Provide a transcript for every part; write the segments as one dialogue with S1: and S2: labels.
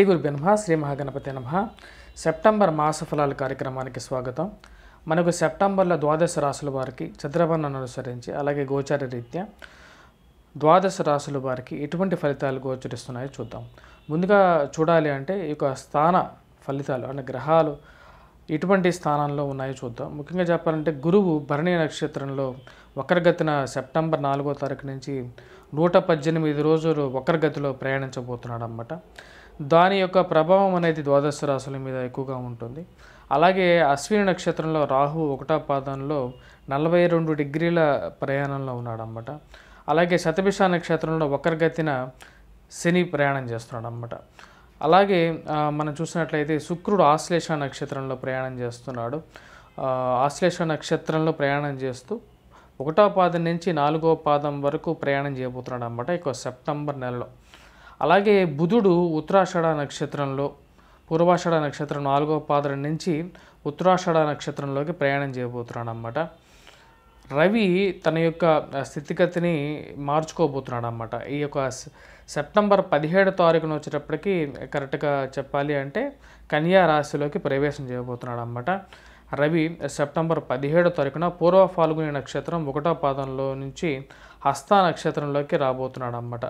S1: శ్రీ గురు శ్రీ మహాగణపతి నమ సెప్టెంబర్ మాస ఫలాల కార్యక్రమానికి స్వాగతం మనకు సెప్టెంబర్లో ద్వాదశ రాసుల వారికి చంద్రవర్ణను అనుసరించి అలాగే గోచార రీత్యా ద్వాదశ రాసుల వారికి ఎటువంటి ఫలితాలు గోచరిస్తున్నాయో చూద్దాం ముందుగా చూడాలి అంటే ఈ యొక్క స్థాన ఫలితాలు అంటే గ్రహాలు ఎటువంటి స్థానంలో ఉన్నాయో చూద్దాం ముఖ్యంగా చెప్పాలంటే గురువు భరణీ నక్షత్రంలో వక్రగతిన సెప్టెంబర్ నాలుగో తారీఖు నుంచి నూట పద్దెనిమిది రోజులు వక్రగతిలో ప్రయాణించబోతున్నాడు అనమాట దాని యొక్క ప్రభావం అనేది ద్వాదశ రాశుల మీద ఎక్కువగా ఉంటుంది అలాగే అశ్విని నక్షత్రంలో రాహు ఒకటో పాదంలో నలభై రెండు డిగ్రీల ప్రయాణంలో ఉన్నాడనమాట అలాగే శతభిష నక్షత్రంలో ఒకరిగతిన శని ప్రయాణం చేస్తున్నాడు అనమాట అలాగే మనం చూసినట్లయితే శుక్రుడు ఆశ్లేష నక్షత్రంలో ప్రయాణం చేస్తున్నాడు ఆశ్లేష నక్షత్రంలో ప్రయాణం చేస్తూ ఒకటో పాదం నుంచి నాలుగో పాదం వరకు ప్రయాణం చేయబోతున్నాడు అనమాట ఇక సెప్టెంబర్ నెలలో అలాగే బుధుడు ఉత్తరాషాఢ నక్షత్రంలో పూర్వాషాఢ నక్షత్రం నాలుగో పాదం నుంచి ఉత్తరాషాఢ నక్షత్రంలోకి ప్రయాణం చేయబోతున్నాడు అనమాట రవి తన యొక్క స్థితిగతిని మార్చుకోబోతున్నాడు అనమాట ఈ యొక్క సెప్టెంబర్ పదిహేడు తారీఖున వచ్చేటప్పటికి కరెక్ట్గా చెప్పాలి అంటే కన్యా రాశిలోకి ప్రవేశం చేయబోతున్నాడు అనమాట రవి సెప్టెంబర్ పదిహేడు తారీఖున పూర్వ ఫాల్గుని నక్షత్రం ఒకటో పాదంలో నుంచి హస్త నక్షత్రంలోకి రాబోతున్నాడు అన్నమాట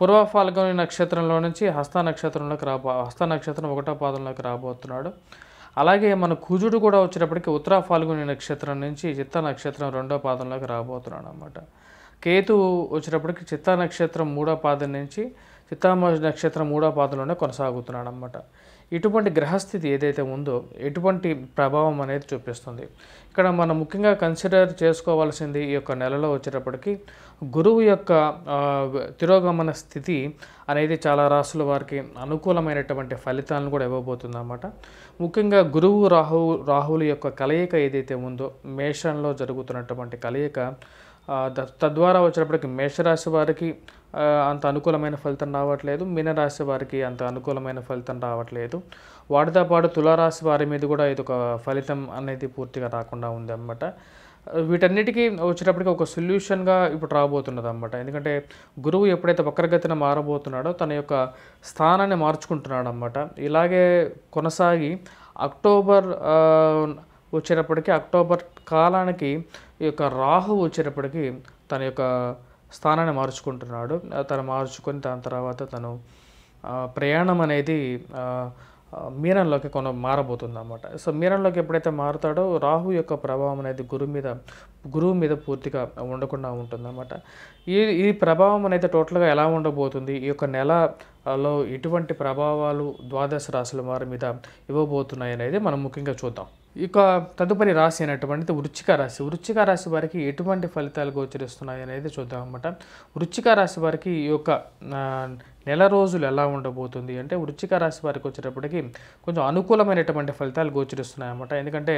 S1: పూర్వ ఫాల్గొని నక్షత్రంలో నుంచి హస్త నక్షత్రంలోకి రాబో హస్త నక్షత్రం ఒకటో పాదంలోకి రాబోతున్నాడు అలాగే మన కుజుడు కూడా వచ్చేటప్పటికి ఉత్తర ఫాల్గుని నక్షత్రం నుంచి చిత్త నక్షత్రం రెండో పాదంలోకి రాబోతున్నాడు అనమాట కేతు వచ్చేటప్పటికి చిత్త నక్షత్రం మూడో పాదం నుంచి చిత్తామోష నక్షత్రం మూడో పాదలోనే కొనసాగుతున్నాడు అనమాట ఇటువంటి గ్రహస్థితి ఏదైతే ఉందో ఎటువంటి ప్రభావం అనేది చూపిస్తుంది ఇక్కడ మనం ముఖ్యంగా కన్సిడర్ చేసుకోవాల్సింది ఈ యొక్క నెలలో వచ్చేటప్పటికి గురువు యొక్క తిరోగమన స్థితి అనేది చాలా రాసుల వారికి అనుకూలమైనటువంటి ఫలితాలను కూడా ఇవ్వబోతుంది ముఖ్యంగా గురువు రాహు రాహువుల యొక్క కలయిక ఏదైతే ఉందో మేషంలో జరుగుతున్నటువంటి కలయిక తద్వారా వచ్చేటప్పటికి మేషరాశి వారికి అంత అనుకూలమైన ఫలితం రావట్లేదు మీనరాశి వారికి అంత అనుకూలమైన ఫలితం రావట్లేదు వాటితో పాటు తులారాశి వారి మీద కూడా ఇది ఒక ఫలితం అనేది పూర్తిగా రాకుండా ఉంది అనమాట వీటన్నిటికీ వచ్చేటప్పటికి ఒక సొల్యూషన్గా ఇప్పుడు రాబోతున్నది అనమాట ఎందుకంటే గురువు ఎప్పుడైతే వక్రగతిన మారబోతున్నాడో తన యొక్క స్థానాన్ని మార్చుకుంటున్నాడు అనమాట ఇలాగే కొనసాగి అక్టోబర్ వచ్చేటప్పటికి అక్టోబర్ కాలానికి ఈ యొక్క రాహు వచ్చేటప్పటికి తన యొక్క స్థానాన్ని మార్చుకుంటున్నాడు తను మార్చుకొని దాని తర్వాత తను ప్రయాణం అనేది మీనంలోకి కొన మారబోతుంది అనమాట సో మీనంలోకి ఎప్పుడైతే మారుతాడో రాహు యొక్క ప్రభావం అనేది గురు మీద గురువు మీద పూర్తిగా ఉండకుండా ఉంటుందన్నమాట ఈ ఈ ప్రభావం అనేది టోటల్గా ఎలా ఉండబోతుంది ఈ యొక్క నెలలో ఎటువంటి ప్రభావాలు ద్వాదశ రాశుల వారి మీద ఇవ్వబోతున్నాయి అనేది మనం ముఖ్యంగా చూద్దాం ఇక తదుపరి రాశి అనేటువంటిది వృచ్చిక రాశి వృచ్చిక రాశి వారికి ఎటువంటి ఫలితాలు గోచరిస్తున్నాయి అనేది చూద్దాం అనమాట వృచ్చిక రాశి వారికి ఈ యొక్క నెల రోజులు ఎలా ఉండబోతుంది అంటే వృచ్చిక రాశి వారికి వచ్చేటప్పటికి కొంచెం అనుకూలమైనటువంటి ఫలితాలు గోచరిస్తున్నాయి అన్నమాట ఎందుకంటే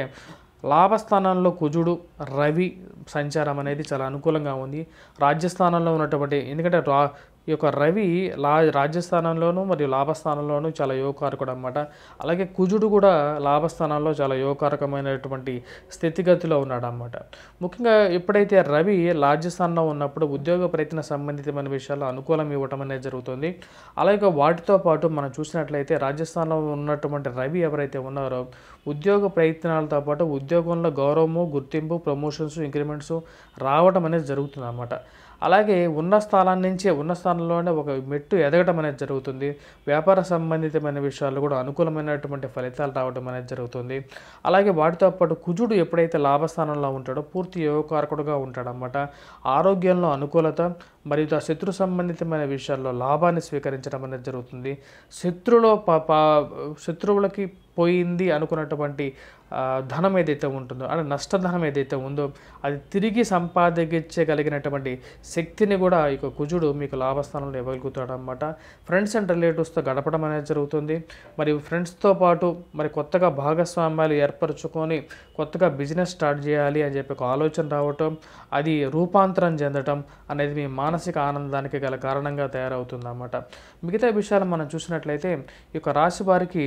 S1: లాభస్థానంలో కుజుడు రవి సంచారం అనేది చాలా అనుకూలంగా ఉంది రాజ్యస్థానంలో ఉన్నటువంటి ఎందుకంటే రా ఈ యొక్క రవి లా రాజ్యస్థానంలోను మరియు లాభస్థానంలోనూ చాలా యోగకారకుడు అనమాట అలాగే కుజుడు కూడా లాభస్థానంలో చాలా యోగకారకమైనటువంటి స్థితిగతిలో ఉన్నాడు అనమాట ముఖ్యంగా ఎప్పుడైతే రవి రాజ్యస్థానంలో ఉన్నప్పుడు ఉద్యోగ ప్రయత్న సంబంధితమైన విషయాల్లో అనుకూలం ఇవ్వటం అనేది జరుగుతుంది అలాగే వాటితో పాటు మనం చూసినట్లయితే రాజస్థాన్లో ఉన్నటువంటి రవి ఎవరైతే ఉన్నారో ఉద్యోగ ప్రయత్నాలతో పాటు ఉద్యోగంలో గౌరవము గుర్తింపు ప్రమోషన్స్ ఇంక్రిమెంట్స్ రావడం అనేది జరుగుతుంది అన్నమాట అలాగే ఉన్న స్థానం నుంచే ఉన్న స్థానంలోనే ఒక మెట్టు ఎదగడం అనేది జరుగుతుంది వ్యాపార సంబంధితమైన విషయాలు కూడా అనుకూలమైనటువంటి ఫలితాలు రావడం అనేది జరుగుతుంది అలాగే వాటితో పాటు కుజుడు ఎప్పుడైతే లాభస్థానంలో ఉంటాడో పూర్తి యోగకారకుడుగా ఉంటాడనమాట ఆరోగ్యంలో అనుకూలత మరియు ఆ శత్రు సంబంధితమైన విషయాల్లో లాభాన్ని స్వీకరించడం అనేది జరుగుతుంది శత్రులో శత్రువులకి పోయింది అనుకున్నటువంటి ధనం ఏదైతే ఉంటుందో అంటే నష్టధనం ఏదైతే ఉందో అది తిరిగి సంపాదించగలిగినటువంటి శక్తిని కూడా ఈ కుజుడు మీకు లాభస్థానంలో ఇవ్వగలుగుతాడు అనమాట ఫ్రెండ్స్ అండ్ రిలేటివ్స్తో గడపడం అనేది జరుగుతుంది మరి ఫ్రెండ్స్తో పాటు మరి కొత్తగా భాగస్వామ్యాలు ఏర్పరచుకొని కొత్తగా బిజినెస్ స్టార్ట్ చేయాలి అని చెప్పి ఒక ఆలోచన రావటం అది రూపాంతరం చెందటం అనేది మీ మానసిక ఆనందానికి గల కారణంగా తయారవుతుంది అనమాట మిగతా విషయాలు మనం చూసినట్లయితే ఈ యొక్క రాశి వారికి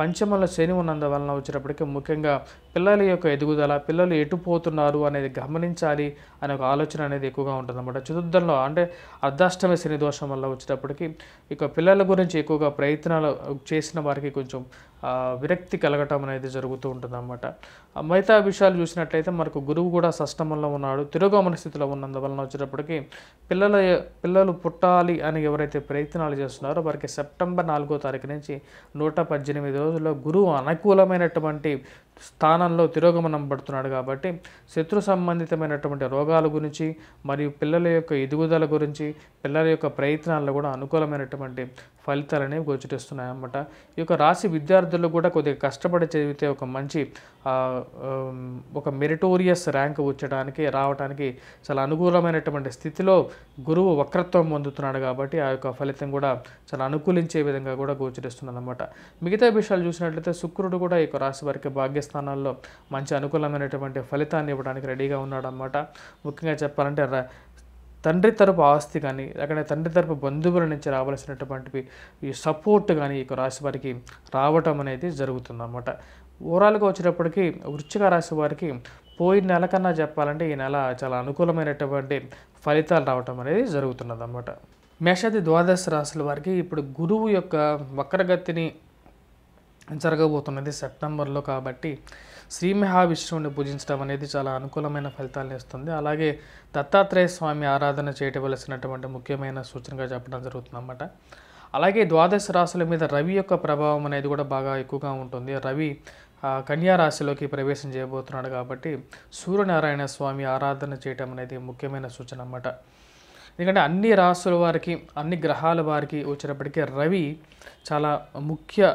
S1: పంచమంలో శని ఉన్నందువలన వచ్చినప్పటికీ ముఖ్యంగా పిల్లల యొక్క ఎదుగుదల పిల్లలు ఎటుపోతున్నారు అనేది గమనించాలి అనే ఒక ఆలోచన అనేది ఎక్కువగా ఉంటుందన్నమాట చతుర్థంలో అంటే అర్ధాష్టమి శని దోషం వల్ల వచ్చేటప్పటికీ ఇక పిల్లల గురించి ఎక్కువగా ప్రయత్నాలు చేసిన వారికి కొంచెం విరక్తి కలగటం అనేది జరుగుతూ ఉంటుందన్నమాట మిగతా విషయాలు చూసినట్లయితే మనకు గురువు కూడా సష్టమంలో ఉన్నాడు తిరుగమన స్థితిలో ఉన్నందువలన వచ్చేటప్పటికీ పిల్లల పిల్లలు పుట్టాలి అని ఎవరైతే ప్రయత్నాలు చేస్తున్నారో వారికి సెప్టెంబర్ నాలుగో తారీఖు నుంచి నూట పద్దెనిమిదో రోజుల్లో గురువు అనుకూలమైనటువంటి స్థానంలో తిరోగమనం పడుతున్నాడు కాబట్టి శత్రు సంబంధితమైనటువంటి రోగాల గురించి మరియు పిల్లల యొక్క ఎదుగుదల గురించి పిల్లల యొక్క ప్రయత్నాల్లో కూడా అనుకూలమైనటువంటి ఫలితాలు అనేవి గోచరిస్తున్నాయన్నమాట ఈ యొక్క రాశి విద్యార్థులు కూడా కొద్దిగా కష్టపడి చదివితే ఒక మంచి ఒక మెరిటోరియస్ ర్యాంక్ వచ్చడానికి రావడానికి చాలా అనుకూలమైనటువంటి స్థితిలో గురువు వక్రత్వం పొందుతున్నాడు కాబట్టి ఆ యొక్క ఫలితం కూడా చాలా అనుకూలించే విధంగా కూడా గోచరిస్తున్నదన్నమాట మిగతా విషయం విశేషాలు చూసినట్లయితే శుక్రుడు కూడా ఈ రాశి వారికి భాగ్యస్థానాల్లో మంచి అనుకూలమైనటువంటి ఫలితాన్ని ఇవ్వడానికి రెడీగా ఉన్నాడనమాట ముఖ్యంగా చెప్పాలంటే తండ్రి తరపు ఆస్తి కానీ లేకపోతే తండ్రి తరపు బంధువుల నుంచి రావాల్సినటువంటివి ఈ సపోర్ట్ కానీ ఈ రాశి వారికి రావటం అనేది జరుగుతుందన్నమాట ఓవరాల్గా వచ్చేటప్పటికి వృచ్చిక రాశి వారికి పోయిన నెల కన్నా చెప్పాలంటే ఈ నెల చాలా అనుకూలమైనటువంటి ఫలితాలు రావటం అనేది జరుగుతున్నదన్నమాట మేషాది ద్వాదశ రాశుల వారికి ఇప్పుడు గురువు యొక్క వక్రగతిని జరగబోతున్నది సెప్టెంబర్లో కాబట్టి శ్రీ మహావిష్ణువుని పూజించడం అనేది చాలా అనుకూలమైన ఫలితాలను ఇస్తుంది అలాగే దత్తాత్రేయ స్వామి ఆరాధన చేయవలసినటువంటి ముఖ్యమైన సూచనగా చెప్పడం జరుగుతుందన్నమాట అలాగే ద్వాదశ రాశుల మీద రవి యొక్క ప్రభావం అనేది కూడా బాగా ఎక్కువగా ఉంటుంది రవి కన్యా రాశిలోకి ప్రవేశం చేయబోతున్నాడు కాబట్టి సూర్యనారాయణ స్వామి ఆరాధన చేయటం అనేది ముఖ్యమైన సూచన అన్నమాట ఎందుకంటే అన్ని రాసుల వారికి అన్ని గ్రహాల వారికి వచ్చేటప్పటికీ రవి చాలా ముఖ్య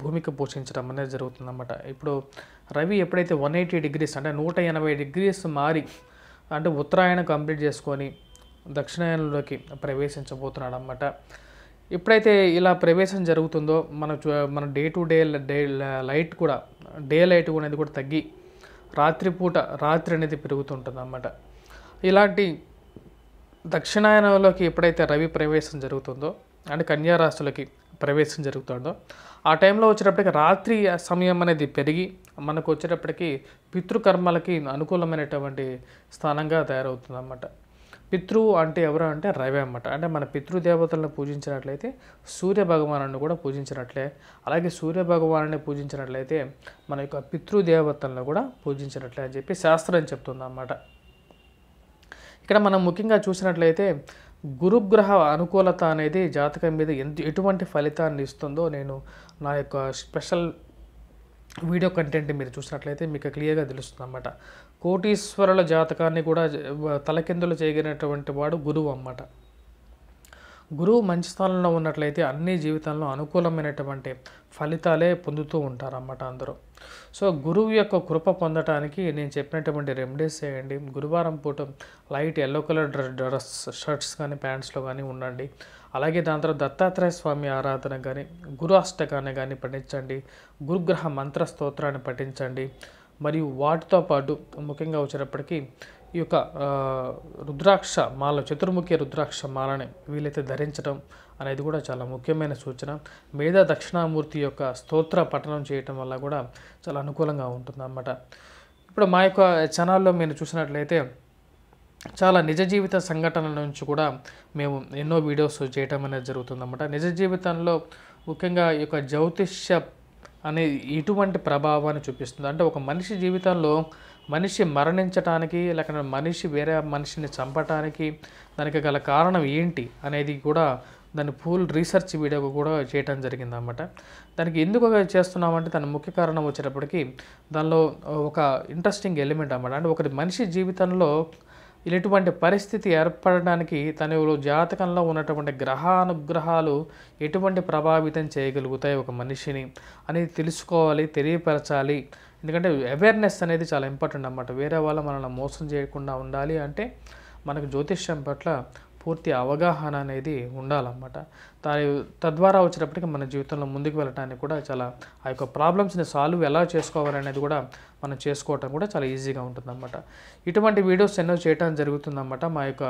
S1: భూమిక పోషించడం అనేది జరుగుతుందన్నమాట ఇప్పుడు రవి ఎప్పుడైతే వన్ ఎయిటీ డిగ్రీస్ అంటే నూట ఎనభై డిగ్రీస్ మారి అంటే ఉత్తరాయణ కంప్లీట్ చేసుకొని దక్షిణాయనంలోకి ప్రవేశించబోతున్నాడు అన్నమాట ఎప్పుడైతే ఇలా ప్రవేశం జరుగుతుందో మన మన day to day daylight కూడా డే లైట్ అనేది కూడా తగ్గి రాత్రిపూట రాత్రి అనేది పెరుగుతుంటుంది అన్నమాట ఇలాంటి దక్షిణాయనంలోకి ఎప్పుడైతే రవి ప్రవేశం జరుగుతుందో అంటే కన్యా రాశులకి ప్రవేశం జరుగుతుందో ఆ టైంలో వచ్చేటప్పటికి రాత్రి సమయం అనేది పెరిగి మనకు వచ్చేటప్పటికి పితృకర్మలకి అనుకూలమైనటువంటి స్థానంగా తయారవుతుంది అన్నమాట పితృ అంటే ఎవరు అంటే రవి అన్నమాట అంటే మన పితృదేవతలను పూజించినట్లయితే సూర్య భగవాను కూడా పూజించినట్లే అలాగే సూర్య భగవాను పూజించినట్లయితే మన యొక్క పితృదేవతలను కూడా పూజించినట్లే అని చెప్పి శాస్త్రం చెప్తుంది అన్నమాట ఇక్కడ మనం ముఖ్యంగా చూసినట్లయితే గురుగ్రహ అనుకూలత అనేది జాతకం మీద ఎంత ఎటువంటి ఫలితాన్ని ఇస్తుందో నేను నా యొక్క స్పెషల్ వీడియో కంటెంట్ మీరు చూసినట్లయితే మీకు క్లియర్గా తెలుస్తుంది అన్నమాట కోటీశ్వరుల జాతకాన్ని కూడా తలకిందులు చేయగలిగినటువంటి వాడు గురువు అన్నమాట గురువు మంచి స్థానంలో ఉన్నట్లయితే అన్ని జీవితంలో అనుకూలమైనటువంటి ఫలితాలే పొందుతూ ఉంటారన్నమాట అందరూ సో గురువు యొక్క కృప పొందటానికి నేను చెప్పినటువంటి రెమెడీస్ చేయండి గురువారం పూట light yellow colour dress shirts కానీ ప్యాంట్స్లో కానీ ఉండండి అలాగే దాని తర్వాత దత్తాత్రేయ స్వామి ఆరాధన కానీ గురు అష్టకాన్ని కానీ పఠించండి గురుగ్రహ మంత్ర స్తోత్రాన్ని పఠించండి మరియు వాటితో పాటు ముఖ్యంగా వచ్చినప్పటికీ ఈ యొక్క రుద్రాక్ష మాల చతుర్ముఖి రుద్రాక్ష మాలని వీలైతే ధరించడం అనేది కూడా చాలా ముఖ్యమైన సూచన మేధా దక్షిణామూర్తి యొక్క స్తోత్ర పఠనం చేయటం వల్ల కూడా చాలా అనుకూలంగా ఉంటుందన్నమాట ఇప్పుడు మా యొక్క ఛానల్లో మీరు చూసినట్లయితే చాలా నిజ జీవిత సంఘటనల నుంచి కూడా మేము ఎన్నో వీడియోస్ చేయటం అనేది జరుగుతుందన్నమాట నిజ జీవితంలో ముఖ్యంగా ఈ యొక్క జ్యోతిష్య అనే ఇటువంటి ప్రభావాన్ని చూపిస్తుంది అంటే ఒక మనిషి జీవితంలో మనిషి మరణించటానికి లేక మనిషి వేరే మనిషిని చంపటానికి దానికి గల కారణం ఏంటి అనేది కూడా దాని ఫుల్ రీసెర్చ్ వీడియో కూడా చేయటం జరిగింది అనమాట దానికి ఎందుకు చేస్తున్నామంటే దాని ముఖ్య కారణం వచ్చేటప్పటికి దానిలో ఒక ఇంట్రెస్టింగ్ ఎలిమెంట్ అనమాట అంటే ఒకటి మనిషి జీవితంలో ఇటువంటి పరిస్థితి ఏర్పడడానికి తన జాతకంలో ఉన్నటువంటి గ్రహానుగ్రహాలు ఎటువంటి ప్రభావితం చేయగలుగుతాయి ఒక మనిషిని అనేది తెలుసుకోవాలి తెలియపరచాలి ఎందుకంటే అవేర్నెస్ అనేది చాలా ఇంపార్టెంట్ అనమాట వేరే వాళ్ళ మనల్ని మోసం చేయకుండా ఉండాలి అంటే మనకు జ్యోతిష్యం పట్ల పూర్తి అవగాహన అనేది ఉండాలన్నమాట దాని తద్వారా వచ్చినప్పటికీ మన జీవితంలో ముందుకు వెళ్ళడానికి కూడా చాలా ఆ యొక్క ప్రాబ్లమ్స్ని సాల్వ్ ఎలా చేసుకోవాలనేది కూడా మనం చేసుకోవటం కూడా చాలా ఈజీగా ఉంటుందన్నమాట ఇటువంటి వీడియోస్ ఎన్నో చేయడం జరుగుతుందన్నమాట మా యొక్క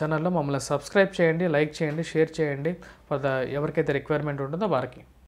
S1: ఛానల్లో మమ్మల్ని సబ్స్క్రైబ్ చేయండి లైక్ చేయండి షేర్ చేయండి ఫర్ ద ఎవరికైతే రిక్వైర్మెంట్ ఉంటుందో వారికి